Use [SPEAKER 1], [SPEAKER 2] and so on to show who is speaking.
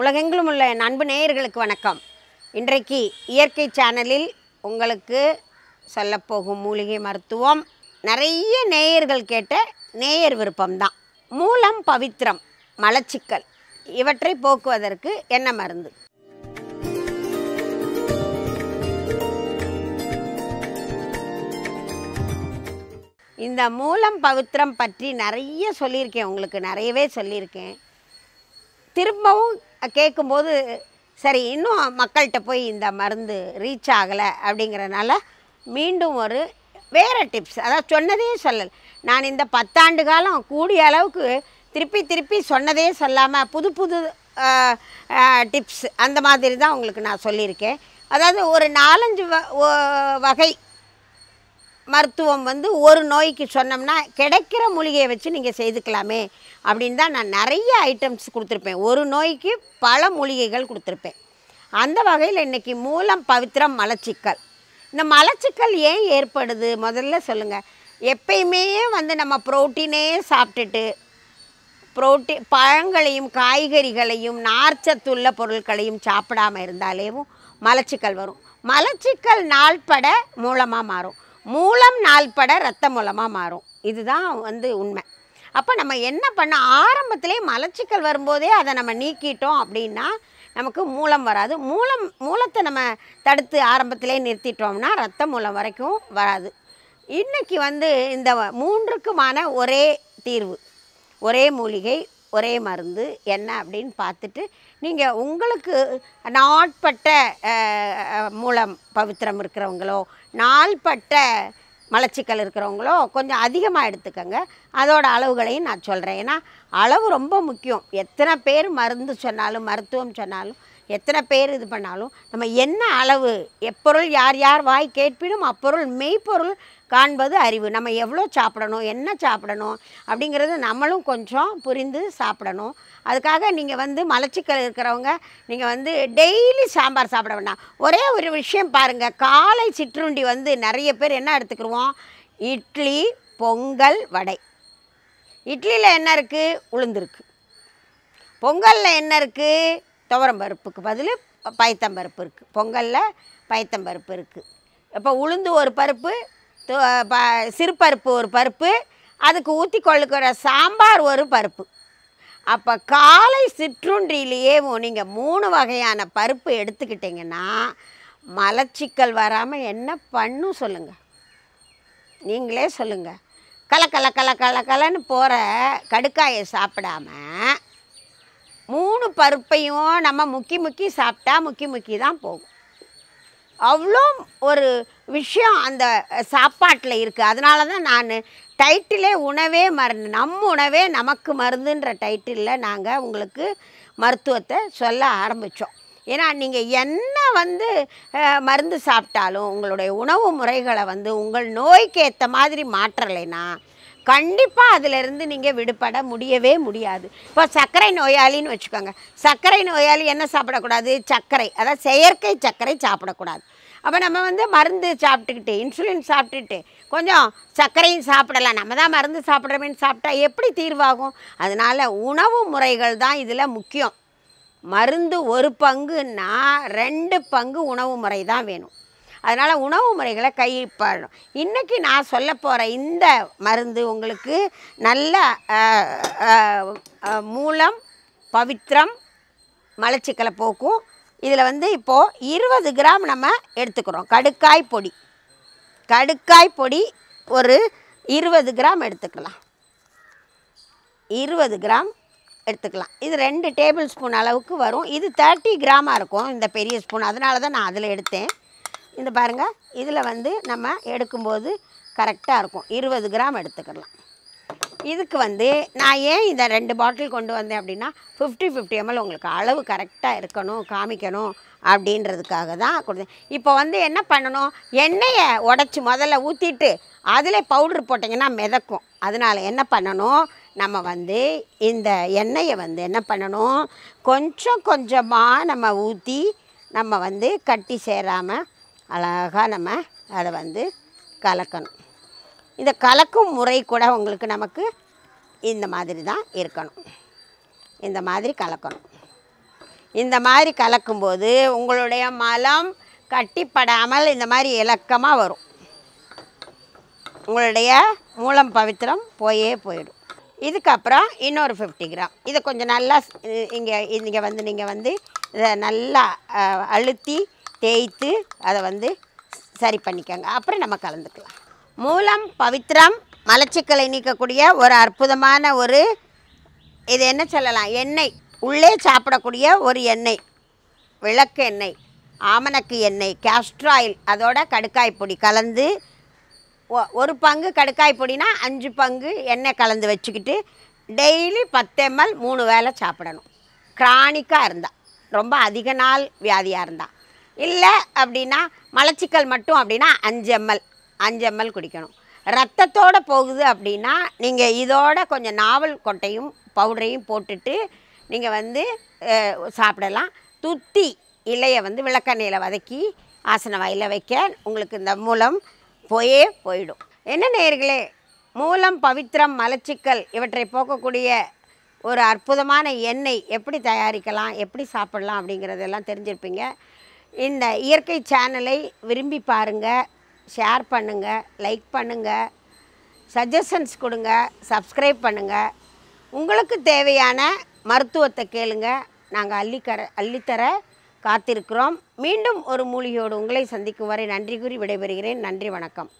[SPEAKER 1] உலகெங்கிலும் உள்ள என் அன்பு நேயர்களுக்கு வணக்கம் இன்றைக்கு இயற்கை சேனலில் உங்களுக்கு சொல்லப்போகும் மூலிகை மருத்துவம் நிறைய நேயர்கள் கேட்ட நேயர் விருப்பம்தான் மூலம் பவித்திரம் மலச்சிக்கல் இவற்றை போக்குவதற்கு என்ன மருந்து இந்த மூலம் பவித்திரம் பற்றி நிறைய சொல்லியிருக்கேன் உங்களுக்கு நிறையவே சொல்லியிருக்கேன் திரும்பவும் கேட்கும்போது சரி இன்னும் மக்கள்கிட்ட போய் இந்த மருந்து ரீச் ஆகலை அப்படிங்கிறனால மீண்டும் ஒரு வேறு டிப்ஸ் அதாவது சொன்னதே சொல்லல் நான் இந்த பத்தாண்டு காலம் கூடிய அளவுக்கு திருப்பி திருப்பி சொன்னதே சொல்லாமல் புது புது டிப்ஸ் அந்த மாதிரி தான் உங்களுக்கு நான் சொல்லியிருக்கேன் அதாவது ஒரு நாலஞ்சு வகை மருத்துவம் வந்து ஒரு நோய்க்கு சொன்னோம்னா கிடைக்கிற மூலிகையை வச்சு நீங்கள் செய்துக்கலாமே அப்படின்னு தான் நான் நிறைய ஐட்டம்ஸ் கொடுத்துருப்பேன் ஒரு நோய்க்கு பல மூலிகைகள் கொடுத்துருப்பேன் அந்த வகையில் இன்றைக்கி மூலம் பவித்திரம் மலச்சிக்கல் இந்த மலச்சிக்கல் ஏன் ஏற்படுது முதல்ல சொல்லுங்கள் எப்பயுமே வந்து நம்ம புரோட்டீனே சாப்பிட்டுட்டு ப்ரோட்டி பழங்களையும் காய்கறிகளையும் நார்ச்சத்துள்ள பொருட்களையும் சாப்பிடாமல் இருந்தாலேவும் மலச்சிக்கல் வரும் மலச்சிக்கல் நாள்பட மூலமாக மாறும் மூலம் நாள்பட ரத்த மூலமாக மாறும் இதுதான் வந்து உண்மை அப்போ நம்ம என்ன பண்ண ஆரம்பத்திலே மலச்சிக்கல் வரும்போதே அதை நம்ம நீக்கிட்டோம் அப்படின்னா நமக்கு மூலம் வராது மூலம் மூலத்தை நம்ம தடுத்து ஆரம்பத்திலே நிறுத்திட்டோம்னா ரத்த மூலம் வரைக்கும் வராது இன்றைக்கி வந்து இந்த மூன்றுக்குமான ஒரே தீர்வு ஒரே மூலிகை ஒரே மருந்து என்ன அப்படின்னு பார்த்துட்டு நீங்கள் உங்களுக்கு நாட்பட்ட மூலம் பவித்திரம் இருக்கிறவங்களோ நாள்பட்ட மலச்சிக்கல் இருக்கிறவங்களோ கொஞ்சம் அதிகமாக எடுத்துக்கோங்க அதோடய அளவுகளையும் நான் சொல்கிறேன் ஏன்னா அளவு ரொம்ப முக்கியம் எத்தனை பேர் மருந்து சொன்னாலும் மருத்துவம் சொன்னாலும் எத்தனை பேர் இது பண்ணாலும் நம்ம என்ன அளவு எப்பொருள் யார் யார் வாய் கேட்பினும் அப்பொருள் மெய்ப்பொருள் காண்பது அறிவு நம்ம எவ்வளோ சாப்பிடணும் என்ன சாப்பிடணும் அப்படிங்கிறது நம்மளும் கொஞ்சம் புரிந்து சாப்பிடணும் அதுக்காக நீங்கள் வந்து மலச்சிக்கல் இருக்கிறவங்க நீங்கள் வந்து டெய்லி சாம்பார் சாப்பிட வேண்டாம் ஒரே ஒரு விஷயம் பாருங்கள் காலை சிற்றுண்டி வந்து நிறைய பேர் என்ன எடுத்துக்கிடுவோம் இட்லி பொங்கல் வடை இட்லியில் என்ன இருக்குது உளுந்துருக்கு பொங்கலில் என்ன இருக்குது துவரம் பருப்புக்கு பதில் பயத்தம் பருப்பு இருக்குது பொங்கலில் பயத்தம் பருப்பு இருக்குது இப்போ உளுந்து ஒரு பருப்பு சிறுபருப்பு ஒரு பருப்பு அதுக்கு ஊற்றி கொள்ளுக்கிற சாம்பார் ஒரு பருப்பு அப்போ காலை சிற்றுண்டிலேயே நீங்கள் மூணு வகையான பருப்பு எடுத்துக்கிட்டிங்கன்னா மலச்சிக்கல் வராமல் என்ன பண்ணும் சொல்லுங்கள் நீங்களே சொல்லுங்கள் கலக்கலை கல கல கலன்னு போகிற கடுக்காயை சாப்பிடாமல் மூணு பருப்பையும் நம்ம முக்கி முக்கி சாப்பிட்டா முக்கி முக்கி தான் போகும் அவ்வளோ ஒரு விஷயம் அந்த சாப்பாட்டில் இருக்குது அதனால தான் நான் டைட்டிலே உணவே மருந்து நம் உணவே நமக்கு மருந்துன்ற டைட்டிலில் நாங்கள் உங்களுக்கு மருத்துவத்தை சொல்ல ஆரம்பித்தோம் ஏன்னா நீங்கள் என்ன வந்து மருந்து சாப்பிட்டாலும் உங்களுடைய உணவு முறைகளை வந்து உங்கள் நோய்க்கு ஏற்ற மாதிரி மாற்றலைன்னா கண்டிப்பாக அதிலிருந்து நீங்கள் விடுபட முடியவே முடியாது இப்போ சர்க்கரை நோயாளின்னு வச்சுக்கோங்க சர்க்கரை நோயாளி என்ன சாப்பிடக்கூடாது சர்க்கரை அதாவது செயற்கை சர்க்கரை சாப்பிடக்கூடாது அப்போ நம்ம வந்து மருந்து சாப்பிட்டுக்கிட்டு இன்சுலின் சாப்பிட்டுட்டு கொஞ்சம் சர்க்கரையும் சாப்பிடலாம் நம்ம தான் மருந்து சாப்பிட்றோமேன்னு சாப்பிட்டா எப்படி தீர்வாகும் அதனால் உணவு முறைகள் தான் இதில் முக்கியம் மருந்து ஒரு பங்குன்னா ரெண்டு பங்கு உணவு முறை தான் வேணும் அதனால் உணவு முறைகளை கைப்படணும் இன்றைக்கி நான் சொல்ல போகிற இந்த மருந்து உங்களுக்கு நல்ல மூலம் பவித்ரம் மலச்சிக்கலை போக்கும் இதில் வந்து இப்போது இருபது கிராம் நம்ம எடுத்துக்கிறோம் கடுக்காய் பொடி கடுக்காய் பொடி ஒரு இருபது கிராம் எடுத்துக்கலாம் இருபது கிராம் எடுத்துக்கலாம் இது ரெண்டு டேபிள் ஸ்பூன் அளவுக்கு வரும் இது தேர்ட்டி கிராமாக இருக்கும் இந்த பெரிய ஸ்பூன் அதனால தான் நான் அதில் எடுத்தேன் இந்த பாருங்கள் இதில் வந்து நம்ம எடுக்கும்போது கரெக்டாக இருக்கும் இருபது கிராம் எடுத்துக்கலாம் இதுக்கு வந்து நான் ஏன் இதை ரெண்டு பாட்டில் கொண்டு வந்தேன் அப்படின்னா ஃபிஃப்டி ஃபிஃப்டி எம்எல் உங்களுக்கு அளவு கரெக்டாக இருக்கணும் காமிக்கணும் அப்படின்றதுக்காக தான் கொடுத்தேன் இப்போ வந்து என்ன பண்ணணும் எண்ணெயை உடச்சி முதல்ல ஊற்றிட்டு அதில் பவுட்ரு போட்டிங்கன்னா மிதக்கும் அதனால் என்ன பண்ணணும் நம்ம வந்து இந்த எண்ணெயை வந்து என்ன பண்ணணும் கொஞ்சம் கொஞ்சமாக நம்ம ஊற்றி நம்ம வந்து கட்டி சேராமல் அழகாக நம்ம அதை வந்து கலக்கணும் இந்த கலக்கும் முறை கூட உங்களுக்கு நமக்கு இந்த மாதிரி தான் இருக்கணும் இந்த மாதிரி கலக்கணும் இந்த மாதிரி கலக்கும்போது உங்களுடைய மலம் கட்டிப்படாமல் இந்த மாதிரி இலக்கமாக வரும் உங்களுடைய மூலம் பவித்திரம் போயே போயிடும் இதுக்கப்புறம் இன்னொரு ஃபிஃப்டி கிராம் இதை கொஞ்சம் நல்லா இங்கே இங்கே வந்து நீங்கள் வந்து இதை நல்லா அழுத்தி தேய்த்து அதை வந்து சரி பண்ணிக்கோங்க அப்புறம் நம்ம கலந்துக்கலாம் மூலம் பவித்திரம் மலச்சிக்கலை நீக்கக்கூடிய ஒரு அற்புதமான ஒரு இது என்ன சொல்லலாம் எண்ணெய் உள்ளே சாப்பிடக்கூடிய ஒரு எண்ணெய் விளக்கு எண்ணெய் ஆமணக்கு எண்ணெய் கேஸ்ட்ராயில் அதோட கடுக்காய் பொடி கலந்து ஒரு பங்கு கடுக்காய் பொடினா அஞ்சு பங்கு எண்ணெய் கலந்து வச்சுக்கிட்டு டெய்லி பத்து எம்எல் மூணு வேலை சாப்பிடணும் கிரானிக்காக இருந்தால் ரொம்ப அதிக நாள் வியாதியாக இருந்தால் இல்லை அப்படின்னா மலச்சிக்கல் மட்டும் அப்படின்னா அஞ்சு எம்எல் அஞ்சு எம்எல் குடிக்கணும் ரத்தத்தோடு போகுது அப்படின்னா நீங்கள் இதோட கொஞ்சம் நாவல் கொட்டையும் பவுடரையும் போட்டுட்டு நீங்கள் வந்து சாப்பிடலாம் துத்தி இலையை வந்து விளக்கெண்ணெயில் வதக்கி ஆசன வாயில் வைக்க உங்களுக்கு இந்த மூலம் போயே போயிடும் என்ன நேர்களே மூலம் பவித்திரம் மலச்சிக்கல் இவற்றை போக்கக்கூடிய ஒரு அற்புதமான எண்ணெய் எப்படி தயாரிக்கலாம் எப்படி சாப்பிடலாம் அப்படிங்கிறதெல்லாம் தெரிஞ்சிருப்பீங்க இந்த இயற்கை சேனலை விரும்பி பாருங்கள் ஷேர் பண்ணுங்கள் லைக் பண்ணுங்கள் சஜஷன்ஸ் கொடுங்க சப்ஸ்கிரைப் பண்ணுங்கள் உங்களுக்கு தேவையான மருத்துவத்தை கேளுங்க நாங்கள் அள்ளிக்கர அள்ளித்தர காத்திருக்கிறோம் மீண்டும் ஒரு மூலிகையோடு உங்களை சந்திக்கும் வரை நன்றி கூறி விடைபெறுகிறேன் நன்றி வணக்கம்